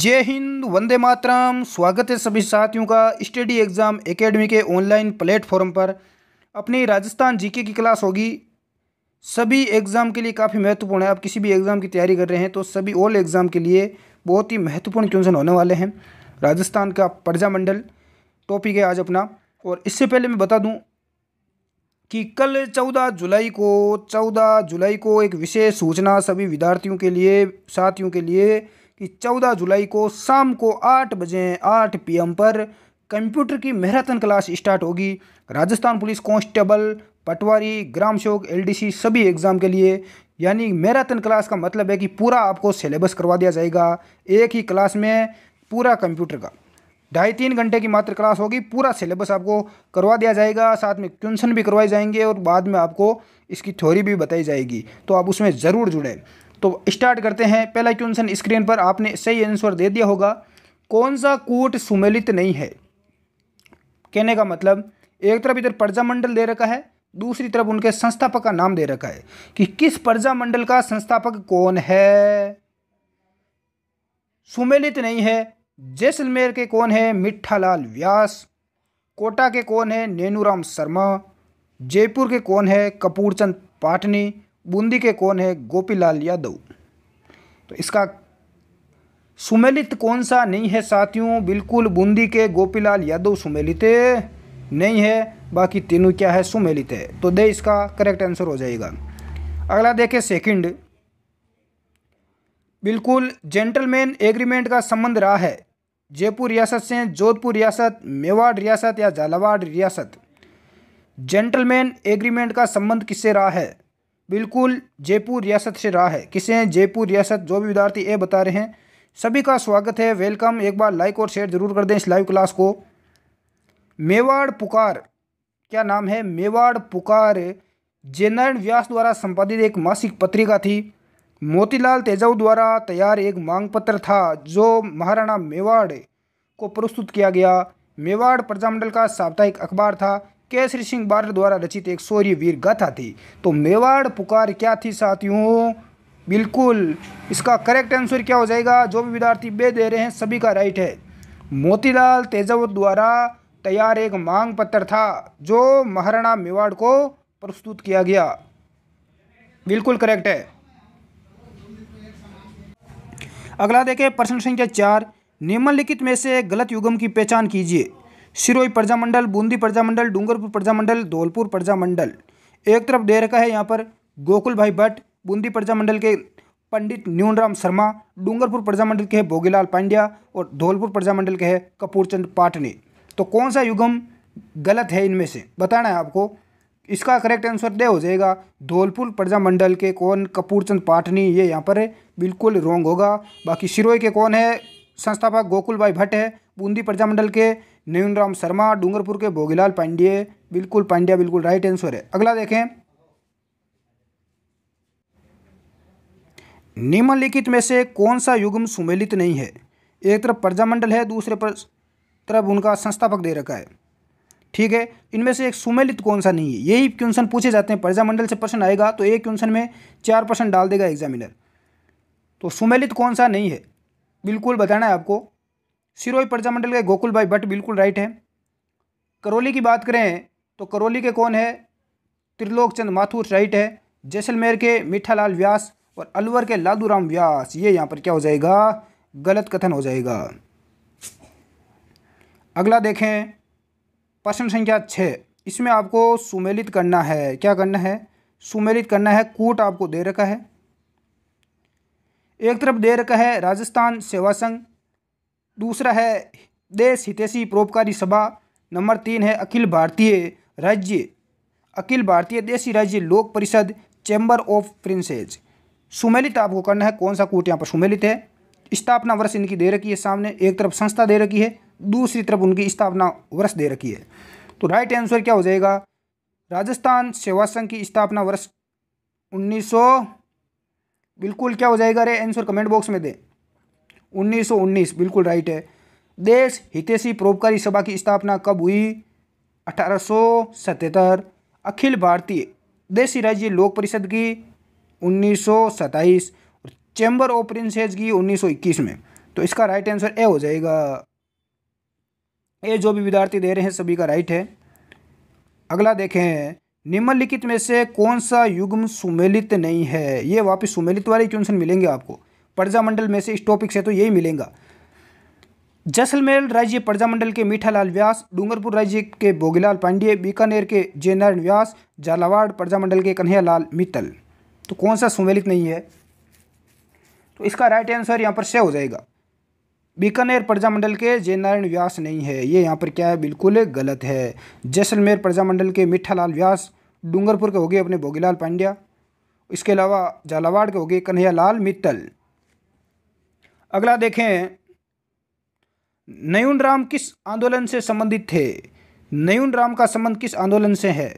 जय हिंद वंदे मातरम स्वागत है सभी साथियों का स्टडी एग्ज़ाम एकेडमी के ऑनलाइन प्लेटफॉर्म पर अपनी राजस्थान जीके की क्लास होगी सभी एग्ज़ाम के लिए काफ़ी महत्वपूर्ण है आप किसी भी एग्ज़ाम की तैयारी कर रहे हैं तो सभी ऑल एग्ज़ाम के लिए बहुत ही महत्वपूर्ण क्वेश्चन होने वाले हैं राजस्थान का प्रजा मंडल टॉपिक है आज अपना और इससे पहले मैं बता दूँ कि कल चौदह जुलाई को चौदह जुलाई को एक विशेष सूचना सभी विद्यार्थियों के लिए साथियों के लिए कि 14 जुलाई को शाम को 8 बजे 8 पीएम पर कंप्यूटर की मैराथन क्लास स्टार्ट होगी राजस्थान पुलिस कांस्टेबल पटवारी ग्राम सेवक एल सभी एग्ज़ाम के लिए यानी मैराथन क्लास का मतलब है कि पूरा आपको सिलेबस करवा दिया जाएगा एक ही क्लास में पूरा कंप्यूटर का ढाई तीन घंटे की मात्र क्लास होगी पूरा सिलेबस आपको करवा दिया जाएगा साथ में क्वेश्चन भी करवाए जाएंगे और बाद में आपको इसकी थ्योरी भी बताई जाएगी तो आप उसमें ज़रूर जुड़ें तो स्टार्ट करते हैं पहला क्वेश्चन स्क्रीन पर आपने सही आंसर दे दिया होगा कौन सा कूट सुमेलित नहीं है कहने का मतलब एक तरफ इधर प्रजामंडल दे रखा है दूसरी तरफ उनके संस्थापक का नाम दे रखा है कि किस प्रजामंडल का संस्थापक कौन है सुमेलित नहीं है जैसलमेर के कौन है मिठालाल व्यास कोटा के कौन है नेनूराम शर्मा जयपुर के कौन है कपूरचंद पाटनी बूंदी के कौन है गोपीलाल यादव तो इसका सुमेलित कौन सा नहीं है साथियों बिल्कुल बूंदी के गोपीलाल यादव सुमेलित नहीं है बाकी तीनों क्या है सुमेलित है तो दे इसका करेक्ट आंसर हो जाएगा अगला देखें सेकंड बिल्कुल जेंटलमैन एग्रीमेंट का संबंध रहा है जयपुर रियासत से जोधपुर रियासत मेवाड़ रियासत या झालावाड़ रियासत जेंटलमैन एग्रीमेंट का संबंध किससे रहा है बिल्कुल जयपुर रियासत से रहा है किसे हैं जयपुर रियासत जो भी विद्यार्थी ये बता रहे हैं सभी का स्वागत है वेलकम एक बार लाइक और शेयर जरूर कर दें इस लाइव क्लास को मेवाड़ पुकार क्या नाम है मेवाड़ पुकार जयनारायण व्यास द्वारा संपादित एक मासिक पत्रिका थी मोतीलाल तेजाऊ द्वारा तैयार एक मांग पत्र था जो महाराणा मेवाड़ को प्रस्तुत किया गया मेवाड़ प्रजामंडल का साप्ताहिक अखबार था केसरी सिंह बारड़ द्वारा रचित एक सौर्य वीर गाथा थी तो मेवाड़ पुकार क्या थी साथियों बिल्कुल इसका करेक्ट आंसर क्या हो जाएगा जो भी विद्यार्थी बे दे रहे हैं सभी का राइट है मोतीलाल तेजावत द्वारा तैयार एक मांग पत्र था जो महाराणा मेवाड़ को प्रस्तुत किया गया बिल्कुल करेक्ट है अगला देखें प्रश्न संख्या चार निम्नलिखित में से गलत युगम की पहचान कीजिए सिरोई प्रजामंडल बूंदी प्रजामंडल डूंगरपुर प्रजामंडल धौलपुर प्रजामंडल एक तरफ दे रखा है यहाँ पर गोकुल भाई भट्ट बूंदी प्रजामंडल के पंडित न्यूनराम शर्मा डूंगरपुर प्रजामंडल के है भोगीलाल पांड्या और धौलपुर प्रजामंडल के है कपूरचंद पाटनी तो कौन सा युगम गलत है इनमें से बताना है आपको इसका करेक्ट आंसर दे हो जाएगा धौलपुर प्रजामंडल के कौन कपूरचंद पाटनी ये यहाँ पर बिल्कुल रोंग होगा बाकी सिरोई के कौन है संस्थापक गोकुल भाई भट्ट है बूंदी प्रजामंडल के राम शर्मा डूंगरपुर के भोगीलाल पांडे बिल्कुल पांड्या बिल्कुल राइट आंसर है अगला देखें निम्नलिखित में से कौन सा युग्म सुमेलित नहीं है एक तरफ प्रजामंडल है दूसरे पर तरफ उनका संस्थापक दे रखा है ठीक है इनमें से एक सुमेलित कौन सा नहीं है यही क्वेश्चन पूछे जाते हैं प्रजामंडल से प्रश्न आएगा तो एक क्वेश्चन में चार परसेंट डाल देगा एग्जामिनर तो सुमेलित कौन सा नहीं है बिल्कुल बताना है आपको सिरोही प्रजामंडल के गोकुल भाई भट्ट बिल्कुल राइट है करौली की बात करें तो करौली के कौन है त्रिलोक चंद माथुर राइट है जैसलमेर के मीठालाल व्यास और अलवर के लादूराम व्यास ये यहाँ पर क्या हो जाएगा गलत कथन हो जाएगा अगला देखें प्रश्न संख्या छः इसमें आपको सुमेलित करना है क्या करना है सुमेलित करना है कूट आपको दे रखा है एक तरफ दे रखा है राजस्थान सेवा संघ दूसरा है देश हितेशी परोपकारी सभा नंबर तीन है अखिल भारतीय राज्य अखिल भारतीय देशी राज्य लोक परिषद चैम्बर ऑफ प्रिंसेज सुमेलित आपको करना है कौन सा कूट यहाँ पर सुमेलित है स्थापना वर्ष इनकी दे रखी है सामने एक तरफ संस्था दे रखी है दूसरी तरफ उनकी स्थापना वर्ष दे रखी है तो राइट आंसर क्या हो जाएगा राजस्थान सेवा संघ की स्थापना वर्ष 1900 बिल्कुल क्या हो जाएगा अरे आंसर कमेंट बॉक्स में दें 1919 बिल्कुल राइट है देश हितेशी परोपकारी सभा की स्थापना कब हुई अठारह अखिल भारतीय देशी राज्य लोक परिषद की उन्नीस और चैम्बर ऑफ प्रिंसेज की 1921 में तो इसका राइट आंसर ए हो जाएगा ए जो भी विद्यार्थी दे रहे हैं सभी का राइट है अगला देखें निम्नलिखित में से कौन सा युग्म सुमेलित नहीं है ये वापस सुमेलित वाले क्वेश्चन मिलेंगे आपको प्रजामंडल में से इस टॉपिक से तो यही मिलेगा जैसलमेर राज्य प्रजामंडल के मीठालाल व्यास डूंगरपुर राज्य के भोगीलाल पांडे बीकानेर के जयनारायण व्यास झालावाड़ प्रजामंडल के कन्हैयालाल मित्तल तो कौन सा सुमेलित नहीं है तो इसका राइट आंसर यहाँ पर से हो जाएगा बीकानेर प्रजामंडल के जयनारायण व्यास नहीं है ये यहाँ पर क्या है बिल्कुल गलत है जैसलमेर प्रजामंडल के मिठालाल व्यास डूंगरपुर के हो गए अपने भोगीलाल पांड्या इसके अलावा झालावाड़ के हो गए कन्हैयालाल मित्तल अगला देखें नयून राम किस आंदोलन से संबंधित थे नयून राम का संबंध किस आंदोलन से है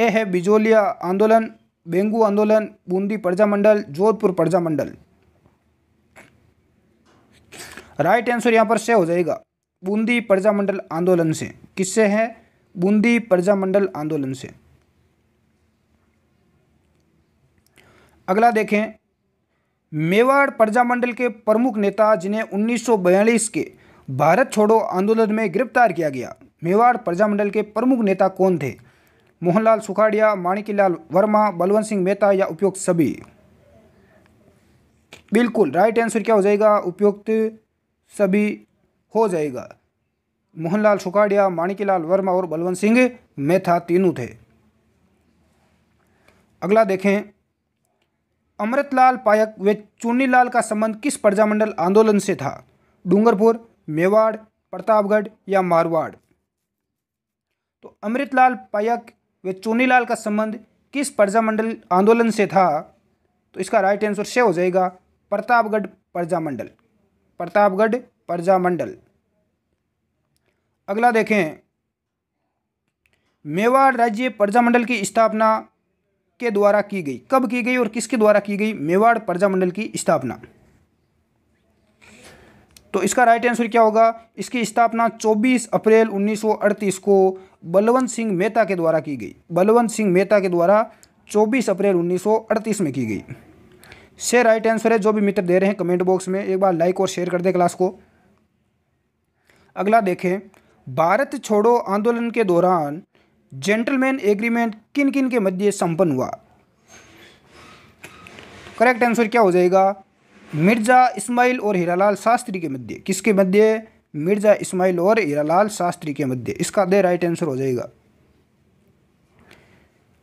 ए है बिजोलिया आंदोलन बेंगू आंदोलन बूंदी प्रजा मंडल जोधपुर प्रजा मंडल राइट आंसर यहां पर से हो जाएगा बूंदी प्रजा मंडल आंदोलन से किससे है बूंदी प्रजा मंडल आंदोलन से अगला देखें मेवाड़ प्रजामंडल के प्रमुख नेता जिन्हें उन्नीस के भारत छोड़ो आंदोलन में गिरफ्तार किया गया मेवाड़ प्रजामंडल के प्रमुख नेता कौन थे मोहनलाल सुखाड़िया माणिकीलाल वर्मा बलवंत सिंह मेहता या उपयुक्त सभी बिल्कुल राइट आंसर क्या हो जाएगा उपयुक्त सभी हो जाएगा मोहनलाल सुखाड़िया माणिकीलाल वर्मा और बलवंत सिंह मेहता तीनों थे अगला देखें अमृतलाल पायक व चुन्नीलाल का संबंध किस प्रजामंडल आंदोलन से था डूंगरपुर मेवाड़ प्रतापगढ़ या मारवाड़ तो अमृतलाल पायक व चुन्नीलाल का संबंध किस प्रजामंडल आंदोलन से था तो इसका राइट आंसर से हो जाएगा प्रतापगढ़ प्रजामंडल प्रतापगढ़ प्रजामंडल अगला देखें मेवाड़ राज्य प्रजामंडल की स्थापना के द्वारा की गई कब की गई और किसके द्वारा की गई मेवाड़ प्रजामंडल की स्थापना तो इसका राइट आंसर क्या होगा इसकी स्थापना 24 अप्रैल 1938 को बलवंत सिंह मेहता के द्वारा की गई बलवंत सिंह मेहता के द्वारा 24 अप्रैल 1938 में की गई से राइट आंसर है जो भी मित्र दे रहे हैं कमेंट बॉक्स में एक बार लाइक और शेयर कर दे क्लास को अगला देखें भारत छोड़ो आंदोलन के दौरान जेंटलमैन एग्रीमेंट किन किन के मध्य संपन्न हुआ करेक्ट आंसर क्या हो जाएगा मिर्ज़ा इस्माइल और हीरालाल शास्त्री के मध्य किसके मध्य मिर्ज़ा इस्माइल और हीरालाल शास्त्री के मध्य इसका दे राइट आंसर हो जाएगा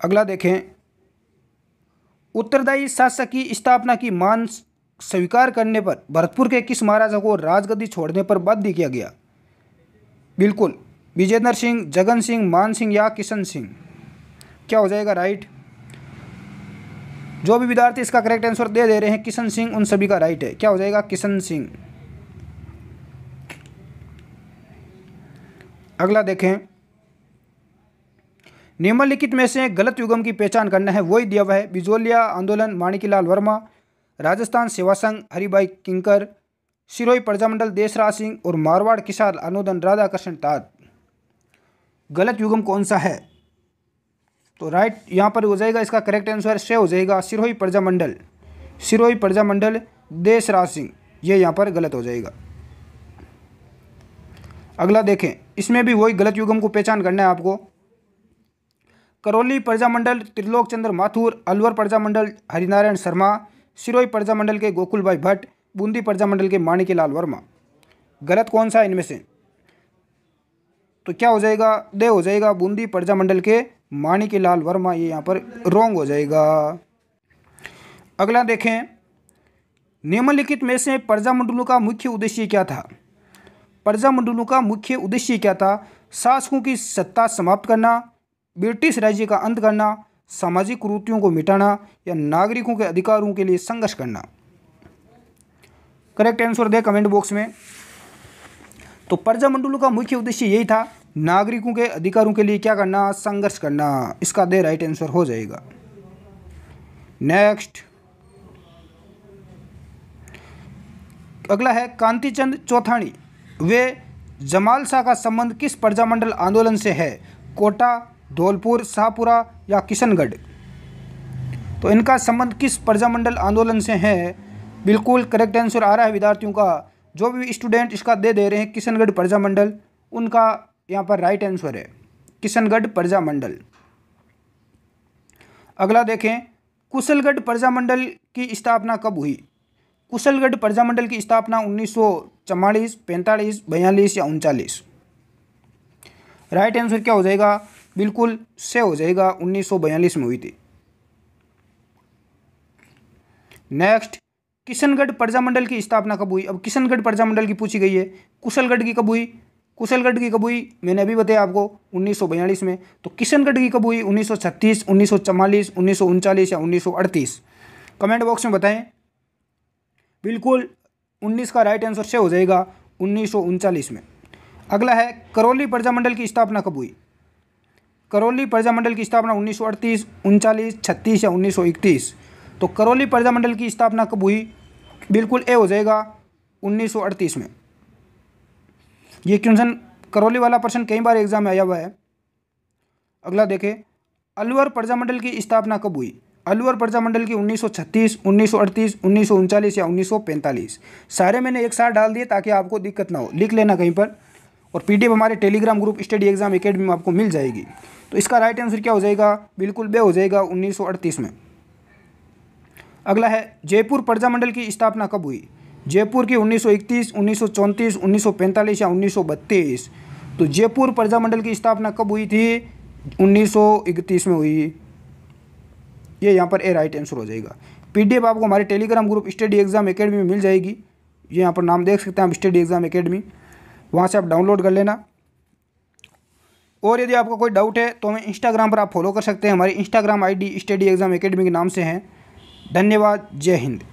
अगला देखें उत्तरदायी शासक की स्थापना की मान स्वीकार करने पर भरतपुर के किस महाराजा को राजगद्दी छोड़ने पर बाध्य किया गया बिल्कुल विजेंद्र सिंह जगन सिंह मान सिंह या किशन सिंह क्या हो जाएगा राइट जो भी विद्यार्थी इसका करेक्ट आंसर दे दे रहे हैं किशन सिंह उन सभी का राइट है क्या हो जाएगा किशन सिंह अगला देखें निम्नलिखित में से गलत युगम की पहचान करना है वही दिया हुआ है बिजोलिया आंदोलन माणिकीलाल वर्मा राजस्थान सेवा संघ हरिभाई किंकर सिरोही प्रजामंडल देशराज सिंह और मारवाड़ किसान अनुदन राधाकृष्ण ताद गलत युगम कौन सा है तो राइट यहाँ पर हो जाएगा इसका करेक्ट आंसर से हो जाएगा सिरोही प्रजामंडल सिरोही प्रजामंडल देशराज सिंह ये यहाँ पर गलत हो जाएगा अगला देखें इसमें भी वही गलत युगम को पहचान करना है आपको करौली प्रजामंडल त्रिलोक चंद्र माथुर अलवर प्रजामंडल हरिनारायण शर्मा सिरोही प्रजामंडल के गोकुल भाई भट्ट बूंदी प्रजामंडल के माणिकीलाल वर्मा गलत कौन सा है इनमें से तो क्या हो जाएगा दे हो जाएगा बूंदी प्रजामंडल के माणिक लाल वर्मा ये यहाँ पर रोंग हो जाएगा अगला देखें निम्नलिखित में से प्रजामंडलों का मुख्य उद्देश्य क्या था प्रजामंडलों का मुख्य उद्देश्य क्या था शासकों की सत्ता समाप्त करना ब्रिटिश राज्य का अंत करना सामाजिक कुरूतियों को मिटाना या नागरिकों के अधिकारों के लिए संघर्ष करना करेक्ट आंसर दे कमेंट बॉक्स में तो प्रजामंडलों का मुख्य उद्देश्य यही था नागरिकों के अधिकारों के लिए क्या करना संघर्ष करना इसका दे राइट आंसर हो जाएगा नेक्स्ट अगला है कांतिचंद चौथाणी वे जमाल शाह का संबंध किस प्रजामंडल आंदोलन से है कोटा धौलपुर शाहपुरा या किशनगढ़ तो इनका संबंध किस प्रजामंडल आंदोलन से है बिल्कुल करेक्ट आंसर आ रहा है विद्यार्थियों का जो भी स्टूडेंट इसका दे दे रहे हैं किशनगढ़ प्रजा मंडल उनका यहाँ पर राइट आंसर है किशनगढ़ प्रजा मंडल अगला देखें कुशलगढ़ प्रजा मंडल की स्थापना कब हुई कुशलगढ़ प्रजा मंडल की स्थापना उन्नीस सौ चवालीस पैंतालीस बयालीस या उनचालीस राइट आंसर क्या हो जाएगा बिल्कुल से हो जाएगा उन्नीस सौ बयालीस में हुई थी नेक्स्ट किशनगढ़ प्रजामंडल की स्थापना कब हुई अब किशनगढ़ प्रजामंडल की पूछी गई है कुशलगढ़ की कब हुई कुशलगढ़ की कब हुई मैंने अभी बताया आपको उन्नीस में तो किशनगढ़ की कब हुई 1936, 1944, 1939 या 1938 कमेंट बॉक्स में बताएं बिल्कुल 19 का राइट आंसर से हो जाएगा उन्नीस में अगला है करौली प्रजामंडल की स्थापना कब हुई करौली प्रजामंडल की स्थापना उन्नीस सौ अड़तीस उनचालीस छत्तीस या उन्नीस सौ इकतीस तो करौली प्रजामंडल की स्थापना कब हुई बिल्कुल ए हो जाएगा 1938 में ये क्वेश्चन करौली वाला प्रश्न कई बार एग्जाम में आया हुआ है अगला देखें अलवर प्रजामंडल की स्थापना कब हुई अलवर प्रजामंडल की 1936, 1938, 1939 या 1945 सारे मैंने एक साथ डाल दिए ताकि आपको दिक्कत ना हो लिख लेना कहीं पर और पी हमारे Telegram group study exam academy में आपको मिल जाएगी तो इसका राइट आंसर क्या हो जाएगा बिल्कुल बे हो जाएगा 1938 में अगला है जयपुर प्रजामंडल की स्थापना कब हुई जयपुर की 1931, 1934, 1945 या 1932 तो जयपुर प्रजामंडल की स्थापना कब हुई थी 1931 में हुई ये यहाँ पर ए राइट आंसर हो जाएगा पीडीएफ आपको हमारे Telegram group study exam academy में मिल जाएगी ये यहाँ पर नाम देख सकते हैं आप स्टडी एग्जाम एकेडमी वहाँ से आप डाउनलोड कर लेना और यदि आपका कोई डाउट है तो हमें इंस्टाग्राम पर आप फॉलो कर सकते हैं हमारी Instagram ID study exam academy के नाम से हैं धन्यवाद जय हिंद